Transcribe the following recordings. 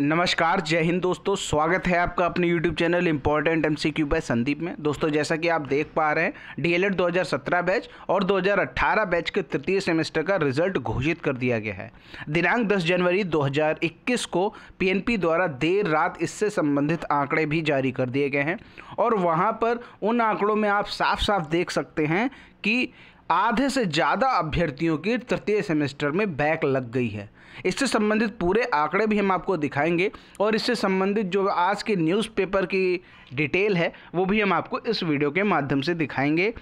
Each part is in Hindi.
नमस्कार जय हिंद दोस्तों स्वागत है आपका अपने YouTube channel important M C Q by Sandeep में दोस्तों जैसा कि आप देख पा रहे हैं डी 2017 बैच और 2018 बैच के तृतीय सेमेस्टर का रिजल्ट घोषित कर दिया गया है दिनांक 10 जनवरी 2021 को पीएनपी द्वारा देर रात इससे संबंधित आंकड़े भी जारी कर दिए गए हैं और वहाँ पर उन आंकड़ों में आप साफ साफ देख सकते हैं कि आधे से ज़्यादा अभ्यर्थियों की तृतीय सेमेस्टर में बैक लग गई है इससे संबंधित पूरे आंकड़े भी हम आपको दिखाएंगे और इससे संबंधित जो आज के न्यूज़पेपर की डिटेल है वो भी हम आपको इस वीडियो के माध्यम से दिखाएंगे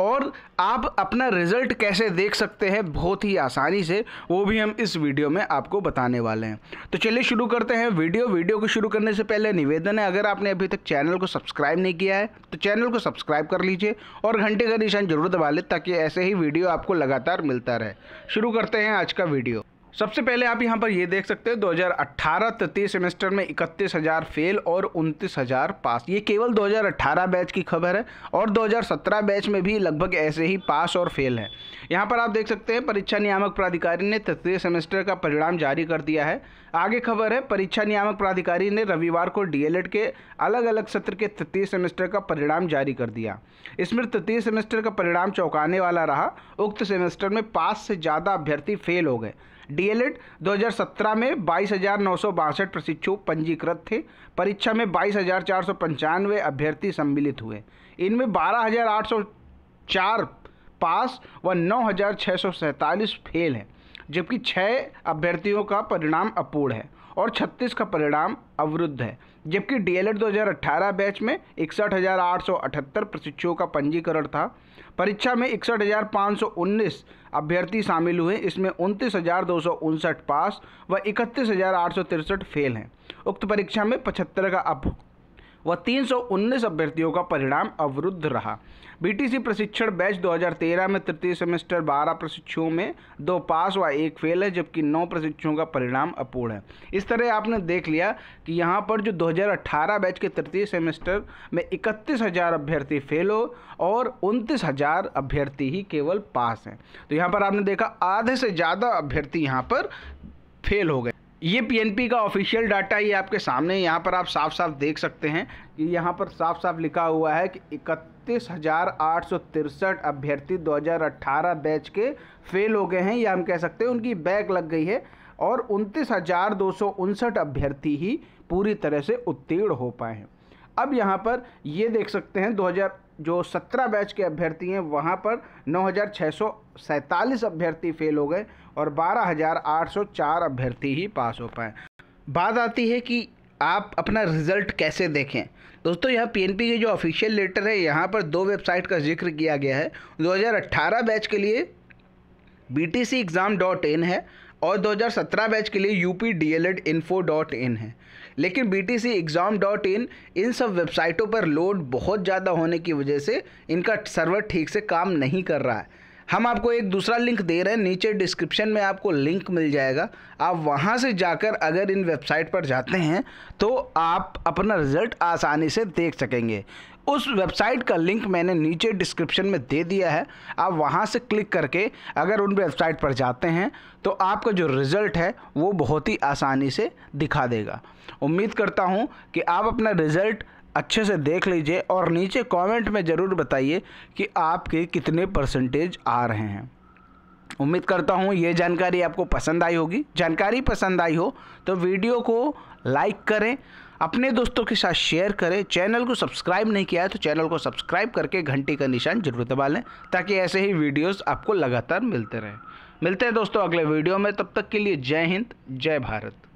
और आप अपना रिज़ल्ट कैसे देख सकते हैं बहुत ही आसानी से वो भी हम इस वीडियो में आपको बताने वाले हैं तो चलिए शुरू करते हैं वीडियो वीडियो को शुरू करने से पहले निवेदन है अगर आपने अभी तक चैनल को सब्सक्राइब नहीं किया है तो चैनल को सब्सक्राइब कर लीजिए और घंटे का निशान जरूर दबा लें ताकि ऐसे ही वीडियो आपको लगातार मिलता रहे शुरू करते हैं आज का वीडियो सबसे पहले आप यहाँ पर ये देख सकते हैं 2018 तृतीय सेमेस्टर में इकतीस हज़ार फेल और उनतीस हज़ार पास ये केवल 2018 बैच की खबर है और 2017 बैच में भी लगभग ऐसे ही पास और फेल है यहाँ पर आप देख सकते हैं परीक्षा नियामक प्राधिकारी ने तृतीय सेमेस्टर का परिणाम जारी कर दिया है आगे खबर है परीक्षा नियामक प्राधिकारी ने रविवार को डी के अलग अलग सत्र के तृतीय सेमेस्टर का परिणाम जारी कर दिया इसमें तृतीय सेमेस्टर का परिणाम चौंकाने वाला रहा उक्त सेमेस्टर में पास से ज़्यादा अभ्यर्थी फेल हो गए डीएलएड 2017 में बाईस प्रशिक्षु पंजीकृत थे परीक्षा में बाईस अभ्यर्थी सम्मिलित हुए इनमें 12,804 पास व नौ फेल हैं जबकि छः अभ्यर्थियों का परिणाम अपूर्ण है और छत्तीस का परिणाम अवरुद्ध है जबकि डी 2018 बैच में इकसठ प्रशिक्षुओं का पंजीकरण था परीक्षा में इकसठ अभ्यर्थी शामिल हुए इसमें उनतीस पास व इकतीस फेल हैं उक्त परीक्षा में पचहत्तर का व 319 अभ्यर्थियों का परिणाम अवरुद्ध रहा बीटीसी प्रशिक्षण बैच 2013 में तृतीय सेमेस्टर 12 प्रशिक्षुओं में दो पास व एक फेल है जबकि नौ प्रशिक्षुओं का परिणाम अपूर्ण है इस तरह आपने देख लिया कि यहाँ पर जो 2018 बैच के तृतीय सेमेस्टर में इकतीस हज़ार अभ्यर्थी फेल हो और उनतीस हज़ार अभ्यर्थी ही केवल पास हैं तो यहाँ पर आपने देखा आधे से ज़्यादा अभ्यर्थी यहाँ पर फेल हो गए ये पीएनपी का ऑफिशियल डाटा ये आपके सामने यहाँ पर आप साफ साफ देख सकते हैं कि यहाँ पर साफ साफ लिखा हुआ है कि इकतीस हज़ार आठ सौ तिरसठ अभ्यर्थी दो हज़ार अट्ठारह बैच के फेल हो गए हैं या हम कह सकते हैं उनकी बैक लग गई है और उनतीस हज़ार दो सौ उनसठ अभ्यर्थी ही पूरी तरह से उत्तीर्ण हो पाए हैं अब यहाँ पर ये देख सकते हैं 2000 जो 17 बैच के अभ्यर्थी हैं वहाँ पर नौ अभ्यर्थी फेल हो गए और 12,804 अभ्यर्थी ही पास हो पाए बात आती है कि आप अपना रिज़ल्ट कैसे देखें दोस्तों यहाँ पीएनपी के जो ऑफिशियल लेटर है यहाँ पर दो वेबसाइट का जिक्र किया गया है 2018 बैच के लिए B T C exam dot in है और 2017 बैच के लिए U D L Ed dot in है लेकिन B T C exam dot in इन सब वेबसाइटों पर लोड बहुत ज़्यादा होने की वजह से इनका सर्वर ठीक से काम नहीं कर रहा है हम आपको एक दूसरा लिंक दे रहे हैं नीचे डिस्क्रिप्शन में आपको लिंक मिल जाएगा आप वहाँ से जाकर अगर इन वेबसाइट पर जाते हैं तो आप अपना रिज़ल्ट आसानी से देख सकेंगे उस वेबसाइट का लिंक मैंने नीचे डिस्क्रिप्शन में दे दिया है आप वहाँ से क्लिक करके अगर उन वेबसाइट पर जाते हैं तो आपका जो रिज़ल्ट है वो बहुत ही आसानी से दिखा देगा उम्मीद करता हूँ कि आप अपना रिज़ल्ट अच्छे से देख लीजिए और नीचे कमेंट में ज़रूर बताइए कि आपके कितने परसेंटेज आ रहे हैं उम्मीद करता हूँ ये जानकारी आपको पसंद आई होगी जानकारी पसंद आई हो तो वीडियो को लाइक करें अपने दोस्तों के साथ शेयर करें चैनल को सब्सक्राइब नहीं किया है तो चैनल को सब्सक्राइब करके घंटी का निशान जरूर दबा लें ताकि ऐसे ही वीडियोस आपको लगातार मिलते रहें मिलते हैं दोस्तों अगले वीडियो में तब तक के लिए जय हिंद जय भारत